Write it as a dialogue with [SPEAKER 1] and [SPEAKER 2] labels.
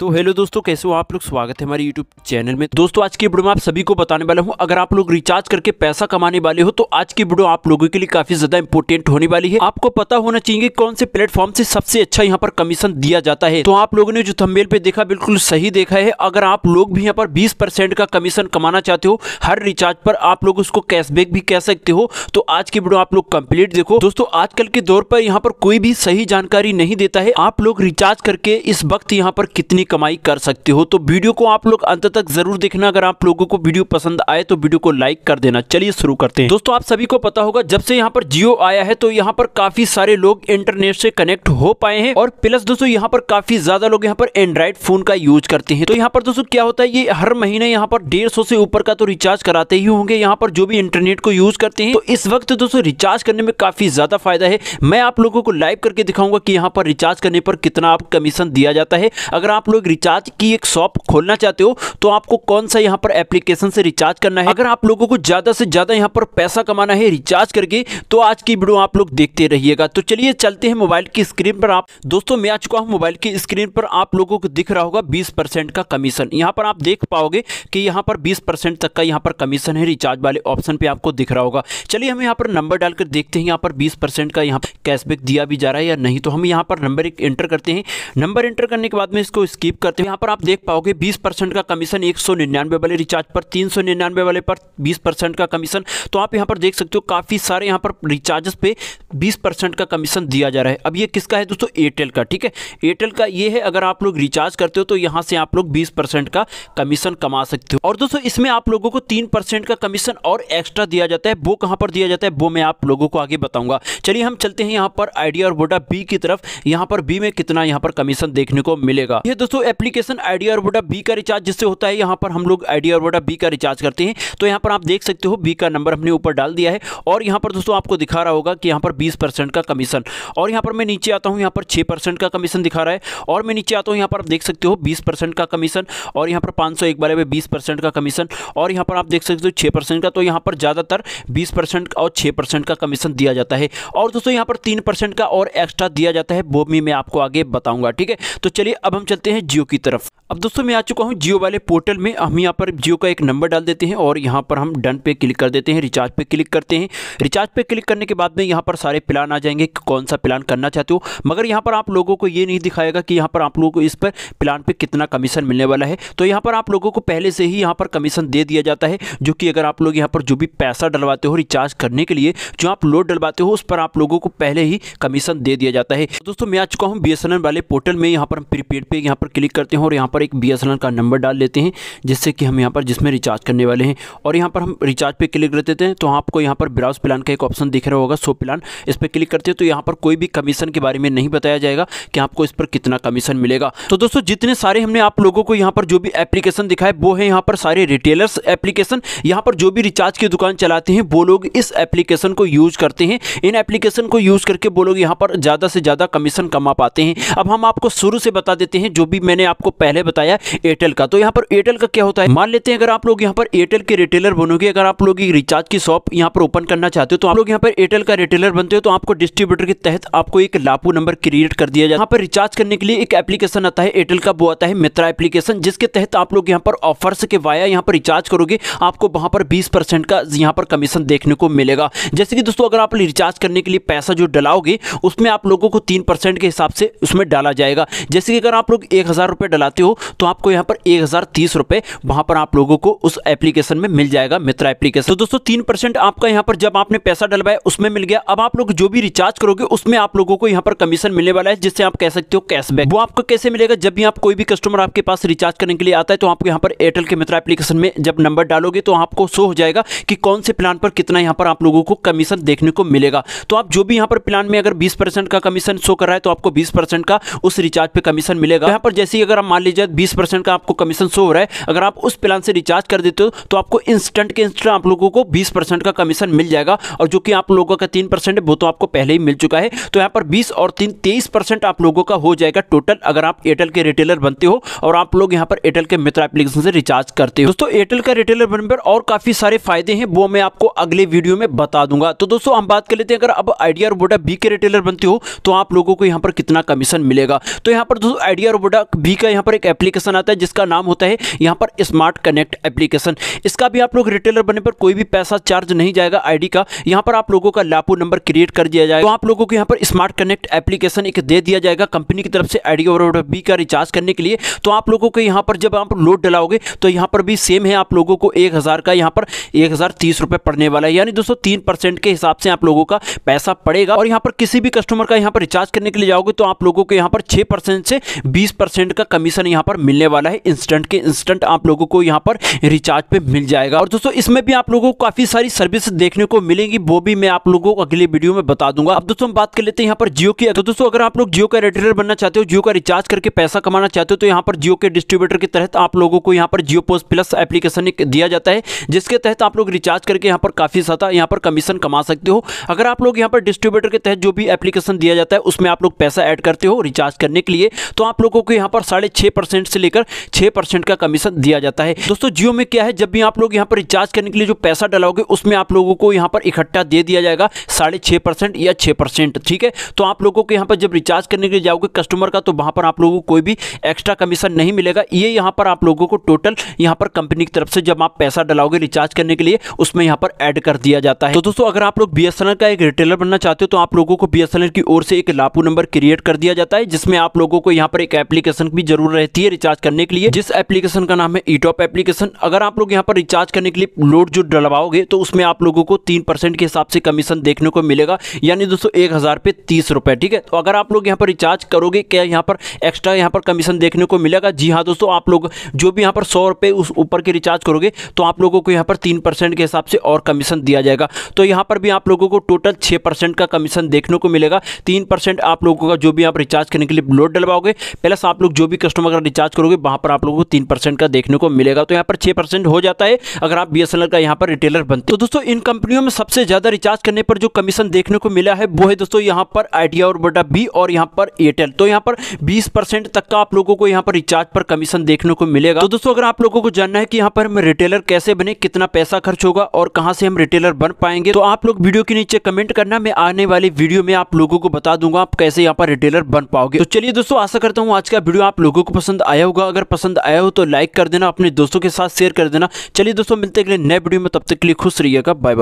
[SPEAKER 1] तो हेलो दोस्तों कैसे हो आप लोग स्वागत है हमारे यूट्यूब चैनल में दोस्तों आज की वीडियो में आप सभी को बताने वाला हूँ अगर आप लोग रिचार्ज करके पैसा कमाने वाले हो तो आज की वीडियो आप लोगों के लिए काफी ज्यादा इंपोर्टेंट होने वाली है आपको पता होना चाहिए कौन से प्लेटफॉर्म से सबसे अच्छा यहाँ पर कमीशन दिया जाता है तो आप लोगों ने जो थम्बेल पे देखा बिल्कुल सही देखा है अगर आप लोग भी यहाँ पर बीस का कमीशन कमाना चाहते हो हर रिचार्ज पर आप लोग उसको कैशबैक भी कह सकते हो तो आज की वीडियो आप लोग कम्प्लीट देखो दोस्तों आजकल के दौर पर यहाँ पर कोई भी सही जानकारी नहीं देता है आप लोग रिचार्ज करके इस वक्त यहाँ पर कितनी कमाई कर सकते हो तो वीडियो को आप लोग अंत तक जरूर देखना अगर आप लोगों को वीडियो पसंद आए तो वीडियो को लाइक कर देना चलिए शुरू करते हैं दोस्तों आप सभी को पता होगा जब से यहाँ पर जियो आया है तो यहाँ पर काफी सारे लोग इंटरनेट से कनेक्ट हो पाए हैं और प्लस दोस्तों यहाँ पर काफी ज्यादा लोग यहाँ पर एंड्रॉइड फोन का यूज करते हैं तो यहाँ पर दोस्तों क्या होता है ये हर महीने यहाँ पर डेढ़ से ऊपर का तो रिचार्ज कराते ही होंगे यहाँ पर जो भी इंटरनेट को यूज करते हैं तो इस वक्त दोस्तों रिचार्ज करने में काफी ज्यादा फायदा है मैं आप लोगों को लाइव करके दिखाऊंगा कि यहाँ पर रिचार्ज करने पर कितना आप कमीशन दिया जाता है अगर आप लोग एक रिचार्ज की एक शॉप खोलना चाहते हो तो आपको कौन सा यहाँ पर एप्लीकेशन से रिचार्ज करना है अगर आप लोगों को ज़्यादा से ज़्यादा यहाँ पर पैसा कमाना है रिचार्ज करके तो आज की वीडियो आप लोग देखते रहिएगा तो चलिए चलते हैं मोबाइल की स्क्रीन पर आप दोस्तों मैं आ चुका हूँ मोबाइल की स्क्रीन पर आप लोगों को दिख रहा होगा बीस का कमीशन यहाँ पर आप देख पाओगे कि यहाँ पर बीस तक का यहाँ पर कमीशन है रिचार्ज वाले ऑप्शन पे आपको दिख रहा होगा चलिए हम यहाँ पर नंबर डालकर देखते हैं यहाँ पर बीस का यहाँ कैशबैक दिया भी जा रहा है या नहीं तो हम यहाँ पर नंबर एक एंटर करते हैं नंबर एंटर करने के बाद में इसको स्कीप बिलीव करते हैं यहाँ पर आप देख पाओगे बीस परसेंट का कमीशन एक सौ निन्यानवे वाले रिचार्ज पर तीन सौ निन्यानवे वाले पर बीस परसेंट का कमीशन तो आप यहाँ पर देख सकते हो काफ़ी सारे यहाँ पर रिचार्जेस पे बीस परसेंट का कमीशन दिया जा रहा है अब ये किसका है दोस्तों एयरटेल का ठीक है एयरटेल का ये है अगर आप लोग रिचार्ज करते हो तो यहाँ से आप लोग बीस का कमीशन कमा सकते हो और दोस्तों इसमें आप लोगों को तीन का कमीशन और एक्स्ट्रा दिया जाता है वो कहाँ पर दिया जाता है वो मैं आप लोगों को आगे बताऊँगा चलिए हम चलते हैं यहाँ पर आइडिया और वोडा बी की तरफ यहाँ पर बी में कितना यहाँ पर कमीशन देखने को मिलेगा ये दोस्तों दोस्तों एप्लीकेशन आईडी और वोडा बी का रिचार्ज जिससे होता है यहाँ पर हम लोग आईडी और वोडा बी का रिचार्ज करते हैं तो यहाँ पर आप देख सकते हो बी का नंबर हमने ऊपर डाल दिया है और यहाँ पर दोस्तों आपको दिखा रहा होगा कि यहाँ पर बीस का कमीशन और यहाँ पर मैं नीचे आता हूँ यहाँ पर छः का कमीशन दिखा रहा है और मैं नीचे आता हूँ यहाँ पर आप देख सकते हो बीस का कमीशन और यहाँ पर पाँच एक बारे में बीस का कमीशन और यहाँ पर आप देख सकते हो छः का तो यहाँ पर ज़्यादातर बीस और छः का कमीशन दिया जाता है और दोस्तों यहाँ पर तीन का और एक्स्ट्रा दिया जाता है वो भी मैं आपको आगे बताऊँगा ठीक है तो चलिए अब हम चलते हैं जियो की तरफ अब दोस्तों मैं आ चुका हूँ जियो वाले पोर्टल में हम यहाँ पर जियो का एक नंबर डाल देते हैं और यहाँ पर हम डन पे क्लिक कर देते हैं रिचार्ज पे क्लिक करते हैं रिचार्ज पे क्लिक करने के बाद में यहाँ पर सारे प्लान आ जाएंगे कि कौन सा प्लान करना चाहते हो मगर यहाँ पर आप लोगों को ये नहीं दिखाएगा कि यहाँ पर आप लोगों को इस पर प्लान पर कितना कमीशन मिलने वाला है तो यहाँ पर आप लोगों को पहले से ही यहाँ पर कमीशन दे दिया जाता है जो कि अगर आप लोग यहाँ पर जो भी पैसा डलवाते हो रिचार्ज करने के लिए जो आप लोड डलवाते हो उस पर आप लोगों को पहले ही कमीशन दे दिया जाता है दोस्तों मैं आ चुका हूँ बी वाले पोर्टल में यहाँ पर हम प्रीपेड पे यहाँ पर क्लिक करते हैं और यहाँ पर पर एक बी का नंबर डाल लेते हैं जिससे कि हम यहाँ पर जिसमें रिचार्ज करने वाले हैं और यहाँ पर हम रिचार्ज पर क्लिक कर देते हैं तो आपको यहाँ पर ब्राउज प्लान का एक ऑप्शन दिख रहा होगा सो प्लान इस पर क्लिक करते हैं तो यहाँ पर कोई भी कमीशन के बारे में नहीं बताया जाएगा कि आपको इस पर कितना कमीशन मिलेगा तो दोस्तों जितने सारे हमने आप लोगों को यहाँ पर जो भी एप्लीकेशन दिखाए वो है यहाँ पर सारे रिटेलर्स एप्लीकेशन यहाँ पर जो भी रिचार्ज की दुकान चलाते हैं वो लोग इस एप्लीकेशन को यूज करते हैं इन एप्लीकेशन को यूज करके वो लोग यहाँ पर ज़्यादा से ज़्यादा कमीशन कमा पाते हैं अब हम आपको शुरू से बता देते हैं जो भी मैंने आपको पहले बताया एयरटेल का तो यहाँ पर एयरटेल का क्या होता है मान लेते हैं अगर आप लोग यहाँ पर एयरटेल के रिटेलर बनोगे अगर आप लोग रिचार्ज की शॉप यहाँ पर ओपन करना चाहते हो तो आप लोग यहाँ पर एयरटेल का रिटेलर बनते हो तो आपको डिस्ट्रीब्यूटर के तहत आपको एक लापू नंबर क्रिएट कर दिया जाए यहाँ पर रिचार्ज करने के लिए एक एप्लीकेशन आता है एयरटेल का वो आता है मित्रा एप्लीकेशन जिसके तहत आप लोग यहाँ पर ऑफर्स के वाया यहाँ पर रिचार्ज करोगे आपको वहां पर बीस का यहाँ पर कमीशन देखने को मिलेगा जैसे कि दोस्तों अगर आप रिचार्ज करने के लिए पैसा जो डलाओगे उसमें आप लोगों को तीन के हिसाब से उसमें डाला जाएगा जैसे कि अगर आप लोग एक डलाते हो तो आपको यहाँ पर एक हज़ार तीस रुपये वहाँ पर आप लोगों को उस एप्लीकेशन में मिल जाएगा मित्र एप्लीकेशन तो दोस्तों तीन परसेंट आपका यहाँ पर जब आपने पैसा डलवाया उसमें मिल गया अब आप लोग जो भी रिचार्ज करोगे उसमें आप लोगों को यहाँ पर कमीशन मिलने वाला है जिससे आप कह सकते हो कैशबैक वो आपको कैसे मिलेगा जब भी आप कोई भी कस्टमर आपके पास रिचार्ज करने के लिए आता है तो आपको यहाँ पर एयरटेल के मित्र एप्लीकेशन में जब नंबर डालोगे तो आपको शो हो जाएगा कि कौन से प्लान पर कितना यहाँ पर आप लोगों को कमीशन देखने को मिलेगा तो आप जो भी यहाँ पर प्लान में अगर बीस का कमीशन शो कर रहा है तो आपको बीस का उस रिचार्ज पे कमीशन मिलेगा यहाँ पर जैसे अगर आप मान लीजिए तक 20 परसेंट का आपको कमीशन शो हो रहा है अगर आप उस प्लान से रिचार्ज कर देते हो तो आपको इंस्टेंट के इंस्टेंट आप लोगों को 20 परसेंट का कमीशन मिल जाएगा और जो कि आप लोगों का तीन परसेंट है वो तो आपको पहले ही मिल चुका है तो यहाँ पर बीस और तीन तेईस आप लोगों का हो जाएगा टोटल अगर आप एयरटेल के रिटेलर बनते हो और आप लोग यहाँ पर एयरटेल के मित्र एप्लीकेशन से रिचार्ज करते हो दोस्तों एयरटेल का रिटेलर बनने पर और काफी सारे फायदे हैं वो मैं आपको अगले वीडियो में बता दूंगा तो दोस्तों हम बात कर लेते हैं अगर अब आइडिया रोबोटा बी के रिटेलर बनते हो तो आप लोगों को यहाँ पर कितना कमीशन मिलेगा तो यहाँ पर दोस्तों आइडिया रोबोटा बी का यहाँ पर एक एप्लीकेशन आता है जिसका नाम होता है यहाँ पर स्मार्ट कनेक्ट एप्लीकेशन इसका भी आप लोग रिटेलर बनने पर कोई भी पैसा चार्ज नहीं जाएगा आईडी का यहाँ पर आप लोगों का लापो नंबर क्रिएट कर दिया जाएगा तो आप लोगों को यहाँ पर स्मार्ट कनेक्ट एप्लीकेशन एक दे दिया जाएगा कंपनी की तरफ से आई और बी का रिचार्ज करने के लिए तो आप लोगों को यहाँ पर जब आप लोड डलाओगे तो यहाँ पर भी सेम है आप लोगों को एक का यहाँ पर एक हज़ार पड़ने वाला है यानी दोस्तों तीन के हिसाब से आप लोगों का पैसा पड़ेगा और यहाँ पर किसी भी कस्टमर का यहाँ पर रिचार्ज करने के लिए जाओगे तो आप लोगों को यहाँ पर छह परसेंट से बीस परसेंट का कमीशन यहाँ पर मिलने वाला है इंस्टेंट के इंस्टेंट आप लोगों को यहाँ पर रिचार्ज पे मिल जाएगा और दोस्तों इसमें भी आप लोगों को काफ़ी सारी सर्विस देखने को मिलेंगी वो भी मैं आप लोगों को अगले वीडियो में बता दूंगा अब दोस्तों हम बात कर लेते हैं यहाँ पर जियो की तो दोस्तों अगर आप लोग जियो का रेटेलर बनना चाहते हो जियो का रिचार्ज करके पैसा कमाना चाहते हो तो यहाँ पर जियो के डिस्ट्रीब्यूटर के तहत आप लोगों को यहाँ पर जियो पोस्ट प्लस एप्लीकेशन दिया जाता है जिसके तहत आप लोग रिचार्ज करके यहाँ पर काफ़ी सारा यहाँ पर कमीशन कमा सकते हो अगर आप लोग यहाँ पर डिस्ट्रीब्यूटर के तहत जो भी एप्लीकेशन दिया जाता है उसमें आप लोग पैसा एड करते हो रिचार्ज करने के लिए तो आप लोगों को यहाँ पर साढ़े परसेंट से लेकर छह परसेंट का कमीशन दिया जाता है दोस्तों जियो में क्या है जब भी आप लोग यहाँ पर रिचार्ज करने के लिए जो पैसा डलाओगे उसमें आप लोगों को यहाँ पर इकट्ठा दे दिया जाएगा साढ़े छह परसेंट या छह परसेंट ठीक है तो आप लोगों को यहाँ पर जब रिचार्ज करने के लिए जाओगे कस्टमर का तो वहां पर आप लोगों को कोई भी एक्स्ट्रा कमीशन नहीं मिलेगा ये यहाँ पर आप लोगों को टोटल यहाँ पर कंपनी की तरफ से जब आप पैसा डलाओगे रिचार्ज करने के लिए उसमें यहाँ पर ऐड कर दिया जाता है तो दोस्तों अगर आप लोग बी का एक रिटेलर बनना चाहते हो तो आप लोगों को बी की ओर से एक लापू नंबर क्रिएट कर दिया जाता है जिसमें आप लोगों को यहाँ पर एक एप्लीकेशन भी जरूर रहती है मिलती है रिचार्ज करने के लिए जिस एप्लीकेशन का नाम है ईटॉप एप्लीकेशन अगर आप लोग यहाँ पर रिचार्ज करने के लिए लोड जो डलवाओगे तो उसमें आप लोगों को तीन परसेंट के हिसाब से कमीशन देखने को मिलेगा यानी दोस्तों एक हज़ार पे तीस रुपये ठीक है तो अगर आप लोग यहाँ पर रिचार्ज करोगे क्या यहाँ पर एक्स्ट्रा यहाँ पर कमीशन देखने को मिलेगा जी हाँ दोस्तों आप लोग जो भी यहाँ पर सौ रुपये उस ऊपर के रिचार्ज करोगे तो आप लोगों को यहाँ पर तीन परसेंट के हिसाब से और कमीशन दिया जाएगा तो यहाँ पर भी आप लोगों को टोटल छः परसेंट का कमीशन देखने को मिलेगा तीन परसेंट आप लोगों का जो भी आप रिचार्ज करने के लिए लोड डलवाओगे प्लस आप लोग जो भी कस्टमर रिचार्ज करोगे वहां पर आप लोगों को तीन परसेंट का देखने को मिलेगा तो यहाँ पर छह परसेंट हो जाता है अगर आप बी का यहाँ पर रिटेलर बनते तो दोस्तों इन कंपनियों में सबसे ज़्यादा रिचार्ज करने पर जो कमीशन देखने को मिला है वो है दोस्तों यहाँ पर आइडिया और वोडा बी और यहाँ पर एयरटेल तो यहाँ पर बीस तक का आप लोगों को यहाँ पर रिचार्ज पर कमीशन देखने को मिलेगा तो दोस्तों अगर आप लोगों को जानना है कि यहाँ पर हम रिटेलर कैसे बने कितना पैसा खर्च होगा और कहाँ से हम रिटेलर बन पाएंगे तो आप लोग वीडियो के नीचे कमेंट करना मैं आने वाली वीडियो में आप लोगों को बता दूंगा आप कैसे यहाँ पर रिटेलर बन पाओगे तो चलिए दोस्तों आशा करता हूँ आज का वीडियो आप लोगों को पसंद पसंद आया होगा अगर पसंद आया हो तो लाइक कर देना अपने दोस्तों के साथ शेयर कर देना चलिए दोस्तों मिलते अगले नए वीडियो में तब तक के लिए खुश रहिएगा बाय बाय